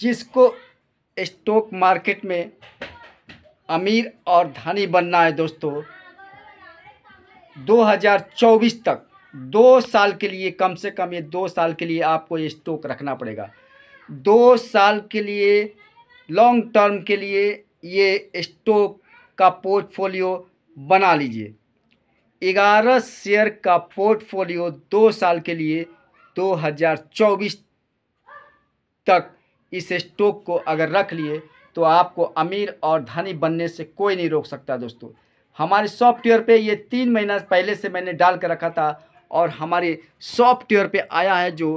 जिसको stock market में अमीर और धनी बनना है दोस्तों 2024 तक दो साल के लिए कम से कम ये दो साल के लिए आपको ये स्टॉक रखना पड़ेगा दो साल के लिए लॉन्ग टर्म के लिए ये स्टॉक का पोर्टफोलियो बना लीजिए ग्यारह शेयर का पोर्टफोलियो दो साल के लिए 2024 तक इस स्टॉक को अगर रख लिए तो आपको अमीर और धनी बनने से कोई नहीं रोक सकता दोस्तों हमारे सॉफ्टवेयर पे ये तीन महीना पहले से मैंने डाल कर रखा था और हमारे सॉफ्टवेयर पे आया है जो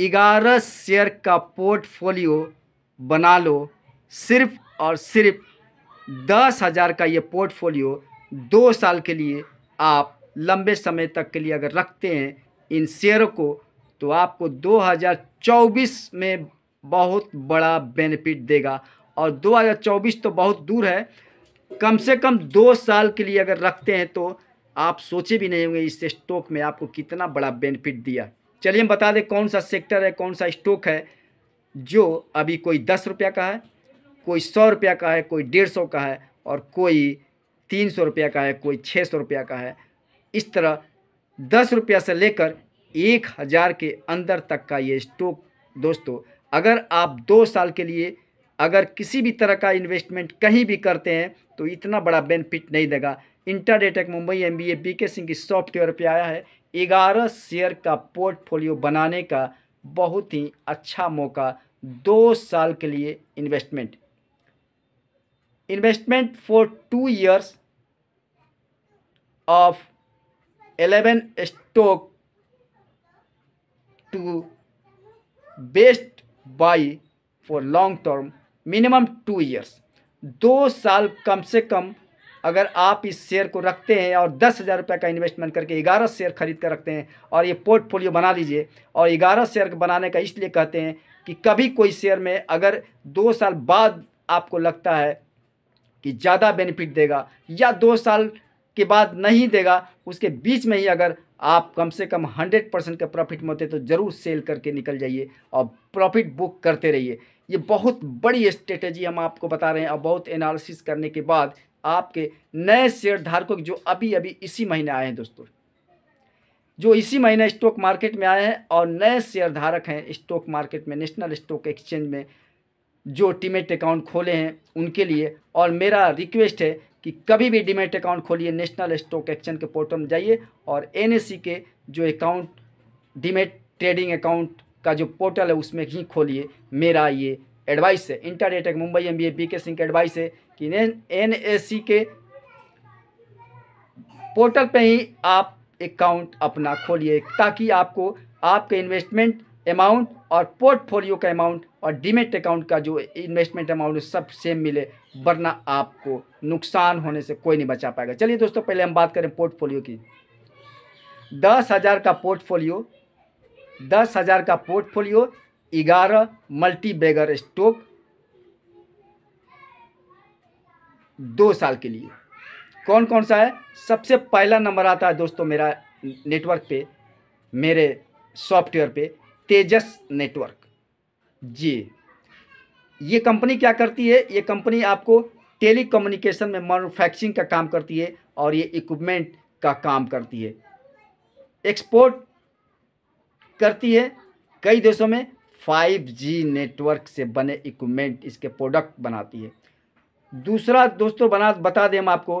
ग्यारह शेयर का पोर्टफोलियो बना लो सिर्फ और सिर्फ दस हज़ार का ये पोर्टफोलियो दो साल के लिए आप लंबे समय तक के लिए अगर रखते हैं इन शेयरों को तो आपको 2024 में बहुत बड़ा बेनिफिट देगा और 2024 तो बहुत दूर है कम से कम दो साल के लिए अगर रखते हैं तो आप सोचे भी नहीं होंगे इस स्टॉक में आपको कितना बड़ा बेनिफिट दिया चलिए हम बता दें कौन सा सेक्टर है कौन सा स्टॉक है जो अभी कोई दस रुपया का है कोई सौ रुपया का है कोई डेढ़ सौ का है और कोई तीन सौ रुपया का है कोई छः सौ रुपया का है इस तरह दस रुपया से लेकर एक हज़ार के अंदर तक का ये स्टॉक दोस्तों अगर आप दो साल के लिए अगर किसी भी तरह का इन्वेस्टमेंट कहीं भी करते हैं तो इतना बड़ा बेनिफिट नहीं देगा इंटरडेटेक Mumbai M B A B K Singh की सॉफ्टवेयर पे आया है ग्यारह शेयर का पोर्टफोलियो बनाने का बहुत ही अच्छा मौका दो साल के लिए investment investment for two years of eleven stock to best buy for long term minimum two years दो साल कम से कम अगर आप इस शेयर को रखते हैं और दस हज़ार रुपये का इन्वेस्टमेंट करके ग्यारह शेयर खरीद कर रखते हैं और ये पोर्टफोलियो बना लीजिए और ग्यारह शेयर बनाने का इसलिए कहते हैं कि कभी कोई शेयर में अगर दो साल बाद आपको लगता है कि ज़्यादा बेनिफिट देगा या दो साल के बाद नहीं देगा उसके बीच में ही अगर आप कम से कम हंड्रेड परसेंट का प्रॉफिट में होते तो ज़रूर सेल करके निकल जाइए और प्रॉफिट बुक करते रहिए ये बहुत बड़ी स्ट्रेटेजी हम आपको बता रहे हैं और बहुत एनालिसिस करने के बाद आपके नए शेयर धारकों जो अभी अभी इसी महीने आए हैं दोस्तों जो इसी महीने स्टॉक मार्केट में आए हैं और नए शेयर धारक हैं स्टॉक मार्केट में नेशनल स्टॉक एक्सचेंज में जो टीमेट अकाउंट खोले हैं उनके लिए और मेरा रिक्वेस्ट है कि कभी भी डिमेट अकाउंट खोलिए नेशनल स्टॉक एक्सचेंज के पोर्टल में जाइए और एन के जो अकाउंट डिमेट ट्रेडिंग अकाउंट का जो पोर्टल है उसमें ही खोलिए मेरा ये एडवाइस है internet Mumbai M B K Singh का एडवाइस है कि एन के पोर्टल पे ही आप अकाउंट अपना खोलिए ताकि आपको आपके इन्वेस्टमेंट अमाउंट और पोर्टफोलियो का अमाउंट और डिमेट अकाउंट का जो इन्वेस्टमेंट अमाउंट सब सेम मिले वरना आपको नुकसान होने से कोई नहीं बचा पाएगा चलिए दोस्तों पहले हम बात करें पोर्टफोलियो की दस हज़ार का पोर्टफोलियो दस हज़ार का पोर्टफोलियो ग्यारह मल्टी बैगर स्टॉक दो साल के लिए कौन कौन सा है सबसे पहला नंबर आता है दोस्तों मेरा नेटवर्क पे मेरे सॉफ्टवेयर पे तेजस नेटवर्क जी ये कंपनी क्या करती है ये कंपनी आपको टेली कम्युनिकेशन में मैनुफैक्चरिंग का काम करती है और ये इक्विपमेंट का काम करती है एक्सपोर्ट करती है कई देशों में 5G नेटवर्क से बने इक्विपमेंट इसके प्रोडक्ट बनाती है दूसरा दोस्तों बना बता दें हम आपको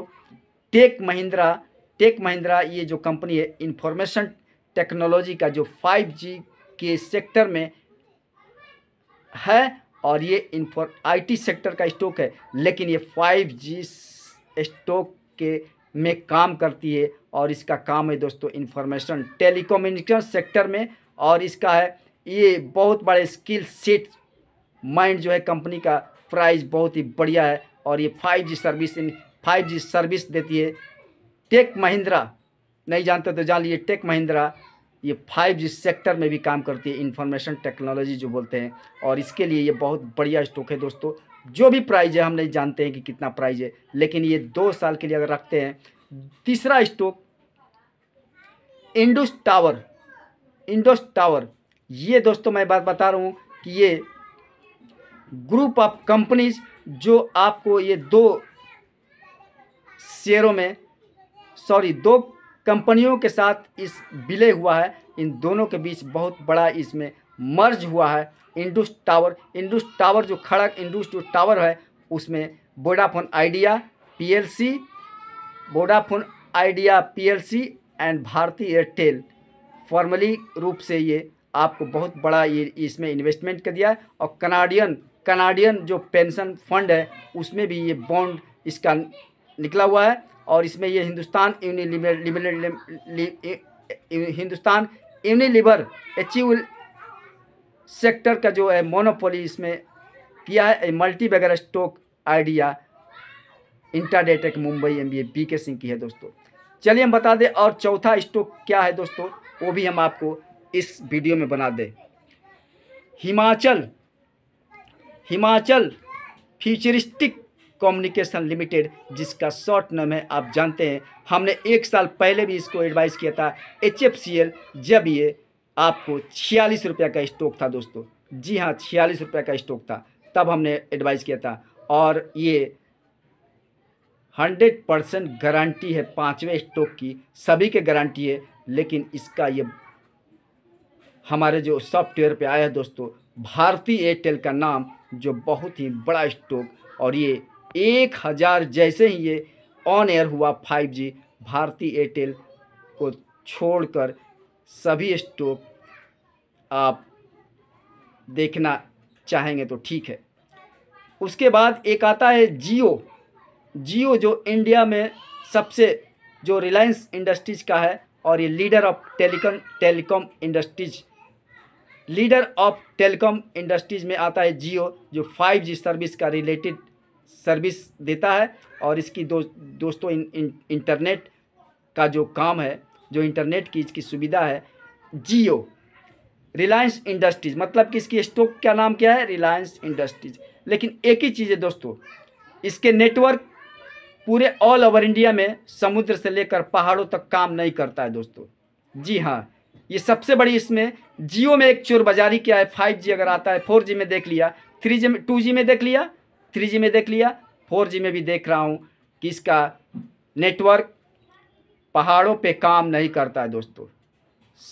टेक महिंद्रा टेक महिंद्रा ये जो कंपनी है इंफॉर्मेशन टेक्नोलॉजी का जो 5G के सेक्टर में है और ये इन्फॉर आईटी सेक्टर का स्टॉक है लेकिन ये फाइव जी स्टॉक के में काम करती है और इसका काम है दोस्तों इंफॉर्मेशन टेलीकोम्युनिकेशन सेक्टर में और इसका है ये बहुत बड़े स्किल सेट माइंड जो है कंपनी का प्राइस बहुत ही बढ़िया है और ये फाइव जी सर्विस इन फाइव जी सर्विस देती है टेक महिंद्रा नहीं जानते तो जान लीजिए टेक महिंद्रा ये फाइव जी सेक्टर में भी काम करती है इन्फॉर्मेशन टेक्नोलॉजी जो बोलते हैं और इसके लिए ये बहुत बढ़िया स्टॉक है दोस्तों जो भी प्राइज है हम नहीं जानते हैं कि कितना प्राइज है लेकिन ये दो साल के लिए अगर रखते हैं तीसरा stock Indus tower Indus tower ये दोस्तों मैं बात बता रहा हूँ कि ये ग्रुप ऑफ कंपनीज जो आपको ये दो शेयरों में सॉरी दो कंपनियों के साथ इस विलय हुआ है इन दोनों के बीच बहुत बड़ा इसमें मर्ज हुआ है इंडस टावर इंडस टावर जो खड़क इंडस जो टावर है उसमें Vodafone idea PLC Vodafone idea PLC and Bharti Airtel formally रूप से ये आपको बहुत बड़ा ये इसमें इन्वेस्टमेंट कर दिया है और कनाडियन कनाडियन जो पेंशन फंड है उसमें भी ये बॉन्ड इसका निकला हुआ है और इसमें ये हिंदुस्तान यूनिलिबर हिंदुस्तान यूनिलिबर एचिवल सेक्टर का जो है मोनोपोली इसमें किया है मल्टी वगैरह स्टॉक आइडिया इंटरडेटेक Mumbai M B B K Singh की है दोस्तों चलिए हम बता दें और चौथा स्टॉक क्या है दोस्तों वो भी हम आपको इस वीडियो में बना दें Himachal Himachal futuristic communication limited जिसका शॉर्ट नाम है आप जानते हैं हमने एक साल पहले भी इसको एडवाइस किया था एच जब ये आपको छियालीस रुपये का स्टॉक था दोस्तों जी हाँ छियालीस रुपये का स्टॉक था तब हमने एडवाइस किया था और ये हंड्रेड परसेंट गारंटी है पाँचवें स्टॉक की सभी के गारंटी है लेकिन इसका ये हमारे जो सॉफ्टवेयर पे आया है दोस्तों भारतीय एयरटेल का नाम जो बहुत ही बड़ा स्टॉक और ये एक हज़ार जैसे ही ये ऑन एयर हुआ फाइव जी भारतीय एयरटेल को छोड़कर सभी स्टॉक आप देखना चाहेंगे तो ठीक है उसके बाद एक आता है जियो जियो जो इंडिया में सबसे जो रिलायंस इंडस्ट्रीज का है और ये leader of telecom telecom industries leader of telecom industries में आता है जियो जो 5G सर्विस का रिलेटेड सर्विस देता है और इसकी दो, दोस्तों इन, इन, इंटरनेट का जो काम है जो इंटरनेट की इसकी सुविधा है जियो रिलायंस इंडस्ट्रीज़ मतलब कि इसकी स्टॉक क्या नाम क्या है रिलायंस इंडस्ट्रीज़ लेकिन एक ही चीज़ है दोस्तों इसके नेटवर्क पूरे ऑल ओवर इंडिया में समुद्र से लेकर पहाड़ों तक काम नहीं करता है दोस्तों जी हाँ ये सबसे बड़ी इसमें जियो में एक चोर बाजारी क्या है फाइव जी अगर आता है फोर जी में देख लिया थ्री जी में टू जी में देख लिया थ्री में देख लिया फोर में भी देख रहा हूँ कि इसका नेटवर्क पहाड़ों पे काम नहीं करता है दोस्तों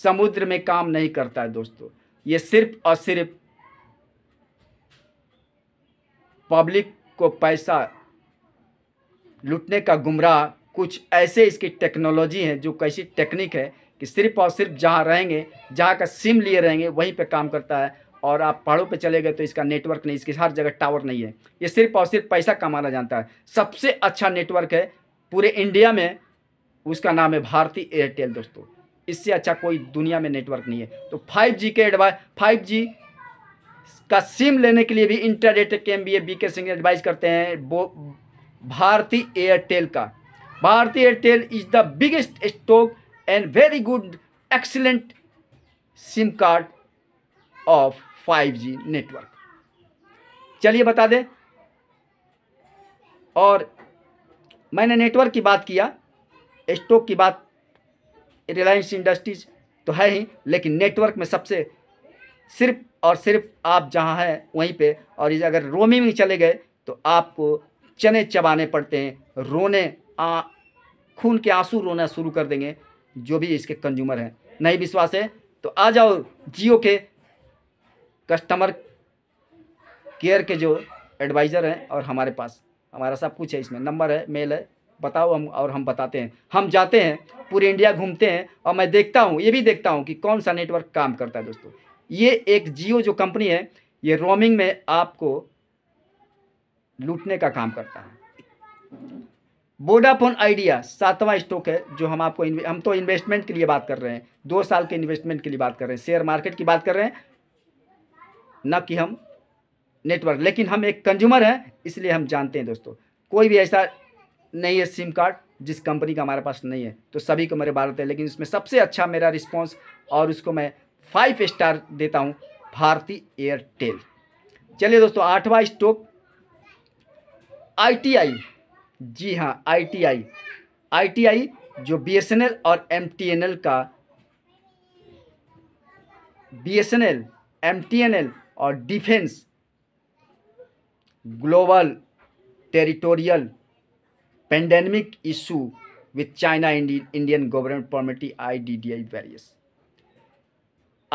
समुद्र में काम नहीं करता है दोस्तों ये सिर्फ और सिर्फ पब्लिक को पैसा लूटने का गुमराह कुछ ऐसे इसकी टेक्नोलॉजी है जो कैसी टेक्निक है कि सिर्फ और सिर्फ जहाँ रहेंगे जहाँ का सिम लिए रहेंगे वहीं पे काम करता है और आप पहाड़ों पे चले गए तो इसका नेटवर्क नहीं इसके हर जगह टावर नहीं है ये सिर्फ और सिर्फ पैसा कमाना जानता है सबसे अच्छा नेटवर्क है पूरे इंडिया में उसका नाम है भारती एयरटेल दोस्तों इससे अच्छा कोई दुनिया में नेटवर्क नहीं है तो जी के एडवाइस जी का सिम लेने के लिए भी इंटरनेट के M B K Singh advice करते हैं वो भारती एयरटेल का Bharti Airtel is the biggest stock and very good excellent sim card of 5G network चलिए बता दें और मैंने नेटवर्क की बात किया स्टॉक की बात रिलायंस इंडस्ट्रीज तो है ही लेकिन नेटवर्क में सबसे सिर्फ और सिर्फ आप जहाँ हैं वहीं पे और अगर रोमिंग में चले गए तो आपको चने चबाने पड़ते हैं रोने आ खून के आंसू रोना शुरू कर देंगे जो भी इसके कंज्यूमर हैं नहीं विश्वास है तो आ जाओ जियो के कस्टमर केयर के जो एडवाइज़र हैं और हमारे पास हमारा सब कुछ है इसमें नंबर है मेल है बताओ हम और हम बताते हैं हम जाते हैं पूरे इंडिया घूमते हैं और मैं देखता हूँ ये भी देखता हूँ कि कौन सा नेटवर्क काम करता है दोस्तों ये एक जियो जो कंपनी है ये रोमिंग में आपको लूटने का काम करता है वोडाफोन आइडिया सातवां स्टॉक है जो हम आपको हम तो इन्वेस्टमेंट के लिए बात कर रहे हैं दो साल के इन्वेस्टमेंट के लिए बात कर रहे हैं शेयर मार्केट की बात कर रहे हैं ना कि हम नेटवर्क लेकिन हम एक कंज्यूमर हैं इसलिए हम जानते हैं दोस्तों कोई भी ऐसा नहीं है सिम कार्ड जिस कंपनी का हमारे पास नहीं है तो सभी को मेरे भारत है लेकिन उसमें सबसे अच्छा मेरा रिस्पॉन्स और उसको मैं फाइव स्टार देता हूँ भारती एयरटेल चलिए दोस्तों आठवां स्टॉक आईटीआई जी हाँ आईटीआई आईटीआई जो बीएसएनएल और एमटीएनएल का बीएसएनएल एमटीएनएल और defence global territorial pandemic issue I D D I various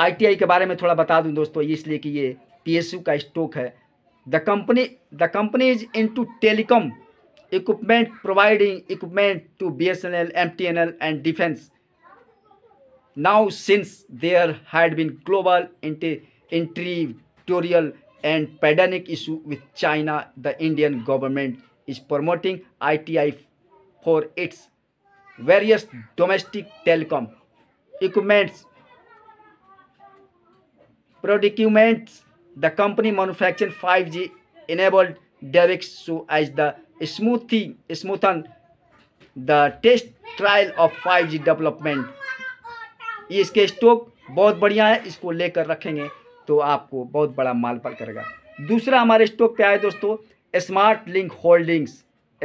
I T I के बारे में थोड़ा बता दूं दोस्तों इसलिए कि ये पीएसयू का स्टॉक है the company the company is into telecom equipment providing equipment to B S N L M T N L and defence now since there had been global entry sectorial and pandemic issue with China, the Indian government is promoting ITI for its various domestic telecom equipments, products. The company manufacturing 5G enabled devices so as the smoothing, smoothen the test trial of 5G development ये इसके stock बहुत बढ़िया है इसको लेकर रखेंगे तो आपको बहुत बड़ा माल पर करेगा दूसरा हमारे स्टॉक पे आए दोस्तों smart link holdings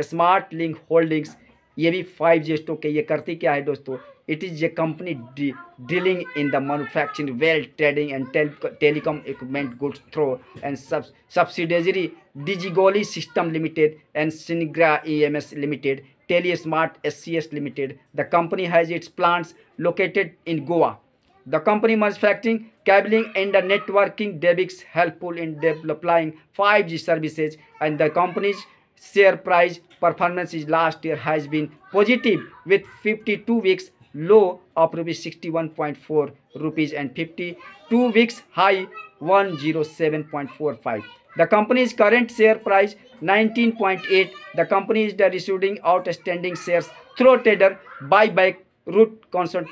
smart link holdings ये भी फाइव जी स्टॉक है ये करती क्या है दोस्तों it is a company dealing in the manufacturing well trading and telecom equipment goods through and subsidiary Digisol system limited and Synegra E M S limited Telesmart S C S limited the company has its plants located in Goa The company manufacturing cabling and the networking debits helpful in developing 5G services and the company's share price performance is last year has been positive with 52 weeks low of rupees 61.4 rupees and 52 weeks high 107.45 the company's current share price 19.8 the company is receiving outstanding shares through tender buyback route consent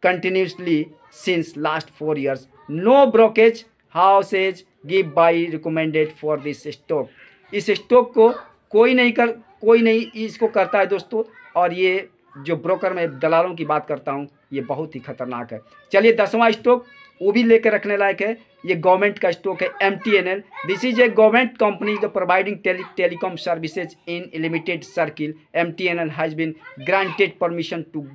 continuously since last 4 years. No brokerage houses give buy recommended for this stock. इस stock को कोई नहीं कर कोई नहीं इसको करता है दोस्तों और ये जो ब्रोकर मैं दलालों की बात करता हूँ ये बहुत ही खतरनाक है चलिए दसवां स्टॉक वो भी लेकर रखने लायक है ये गवर्नमेंट का स्टॉक है M T N L this is a government company the providing tele telecom services in limited circle M T N L has been granted permission to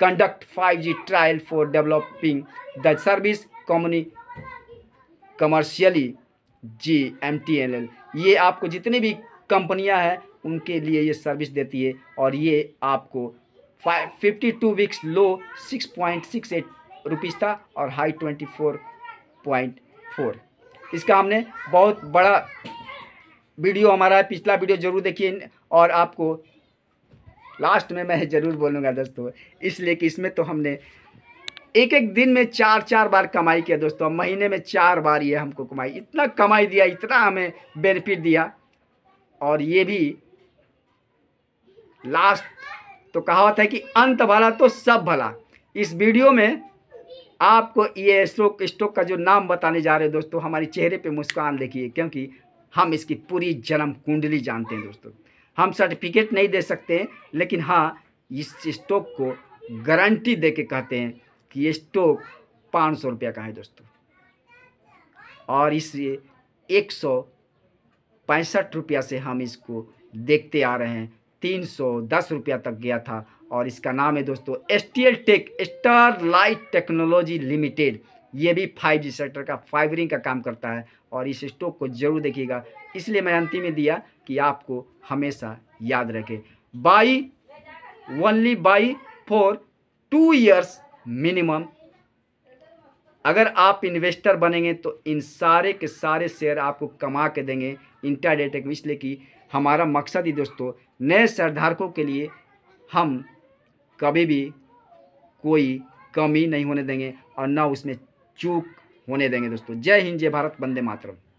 conduct 5G trial for developing the service commercially GMTNL ये आपको जितनी भी कंपनियां हैं उनके लिए ये service देती है और ये आपको fifty two weeks low six point six eight rupees था और high twenty four point four इसका हमने बहुत बड़ा वीडियो हमारा है पिछला वीडियो जरूर देखिए और आपको लास्ट में मैं ज़रूर बोलूँगा दोस्तों इसलिए कि इसमें तो हमने एक एक दिन में चार चार बार कमाई किया दोस्तों महीने में चार बार ये हमको कमाई इतना कमाई दिया इतना हमें बेनिफिट दिया और ये भी लास्ट तो कहावत है कि अंत भला तो सब भला इस वीडियो में आपको ये स्टोक स्टोक का जो नाम बताने जा रहे हैं दोस्तों हमारे चेहरे पे मुस्कान देखिए क्योंकि हम इसकी पूरी जन्म कुंडली जानते हैं दोस्तों हम सर्टिफिकेट नहीं दे सकते हैं लेकिन हाँ इस स्टॉक को गारंटी दे के कहते हैं कि ये स्टोक पाँच सौ रुपया का है दोस्तों और इसलिए एक सौ पैंसठ रुपया से हम इसको देखते आ रहे हैं तीन सौ दस रुपया तक गया था और इसका नाम है दोस्तों S T L tech star light technology limited ये भी फाइव जी सेक्टर का फाइबरिंग का काम करता है और इस स्टॉक को जरूर देखिएगा इसलिए मैं अंतिम में दिया कि आपको हमेशा याद रखे buy only buy for two years minimum अगर आप इन्वेस्टर बनेंगे तो इन सारे के सारे शेयर आपको कमा के देंगे इंटरडे में इसलिए कि हमारा मकसद ही दोस्तों नए शेयरधारकों के लिए हम कभी भी कोई कमी नहीं होने देंगे और ना उसमें चूक होने देंगे दोस्तों जय हिंद जय भारत वंदे मातरम